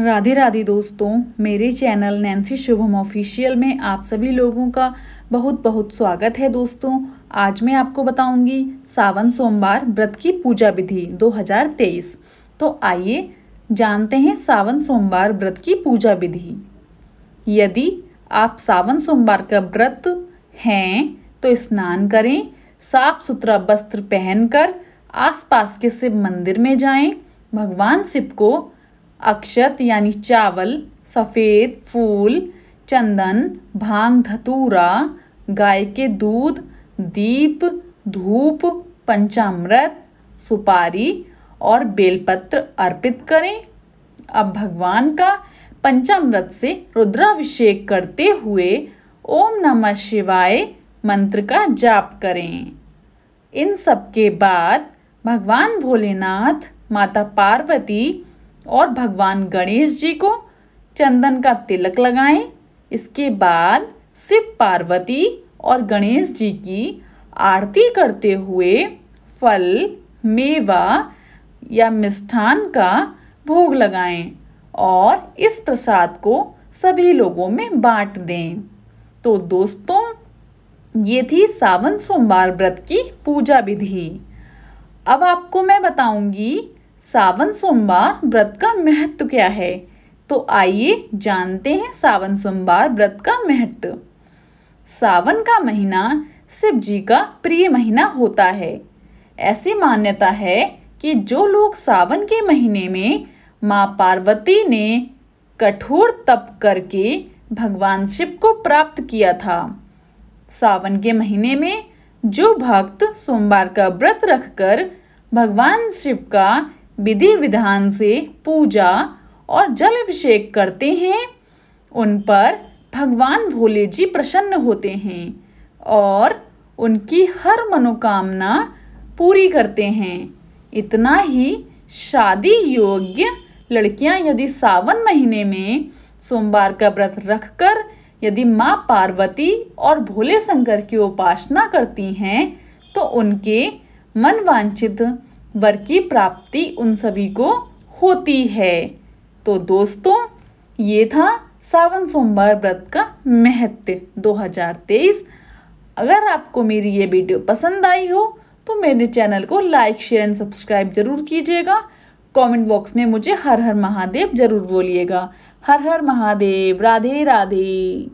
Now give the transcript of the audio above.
राधे राधे दोस्तों मेरे channel Nancy Shubham official में आप सभी लोगों का बहुत बहुत स्वागत है दोस्तों आज मैं आपको बताऊंगी सावन सोमवार व्रत की पूजा विधि 2023 तो आइए जानते हैं सावन सोमवार व्रत की पूजा विधि यदि आप सावन सोमवार का व्रत हैं तो स्नान करें साफ सुथरा वस्त्र पहनकर आसपास के शिव मंदिर में जाएं भगवान शिव को अक्षत यानी चावल सफ़ेद फूल चंदन भांग धतूरा गाय के दूध दीप धूप पंचामृत सुपारी और बेलपत्र अर्पित करें अब भगवान का पंचामृत से रुद्राभिषेक करते हुए ओम नमः शिवाय मंत्र का जाप करें इन सब के बाद भगवान भोलेनाथ माता पार्वती और भगवान गणेश जी को चंदन का तिलक लगाएं इसके बाद शिव पार्वती और गणेश जी की आरती करते हुए फल मेवा या मिष्ठान का भोग लगाएं और इस प्रसाद को सभी लोगों में बांट दें तो दोस्तों ये थी सावन सोमवार व्रत की पूजा विधि अब आपको मैं बताऊंगी सावन सोमवार व्रत का महत्व क्या है तो आइए जानते हैं सावन सोमवार व्रत का महत्व सावन का महीना शिव जी का प्रिय महीना होता है ऐसी मान्यता है कि जो लोग सावन के महीने में माँ पार्वती ने कठोर तप करके भगवान शिव को प्राप्त किया था सावन के महीने में जो भक्त सोमवार का व्रत रखकर भगवान शिव का विधि विधान से पूजा और जल अभिषेक करते हैं उन पर भगवान भोले जी प्रसन्न होते हैं और उनकी हर मनोकामना पूरी करते हैं इतना ही शादी योग्य लड़कियां यदि सावन महीने में सोमवार का व्रत रखकर यदि माँ पार्वती और भोले शंकर की उपासना करती हैं तो उनके मनवांछित वर्ग की प्राप्ति उन सभी को होती है तो दोस्तों ये था सावन सोमवार व्रत का महत्व 2023 अगर आपको मेरी ये वीडियो पसंद आई हो तो मेरे चैनल को लाइक शेयर एंड सब्सक्राइब जरूर कीजिएगा कमेंट बॉक्स में मुझे हर हर महादेव जरूर बोलिएगा हर हर महादेव राधे राधे